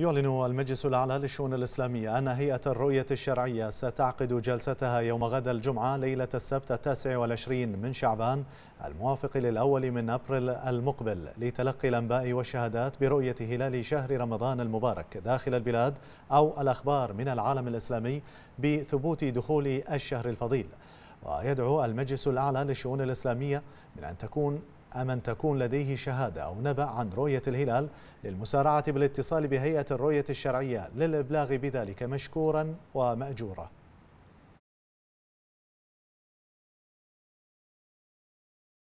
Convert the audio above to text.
يعلن المجلس الأعلى للشؤون الإسلامية أن هيئة الرؤية الشرعية ستعقد جلستها يوم غد الجمعة ليلة السبت التاسع والعشرين من شعبان الموافق للأول من أبريل المقبل لتلقي الأنباء والشهادات برؤية هلال شهر رمضان المبارك داخل البلاد أو الأخبار من العالم الإسلامي بثبوت دخول الشهر الفضيل ويدعو المجلس الأعلى للشؤون الإسلامية من أن تكون أم أن تكون لديه شهادة أو نبأ عن رؤية الهلال للمسارعة بالاتصال بهيئة الرؤية الشرعية للإبلاغ بذلك مشكورا ومأجورا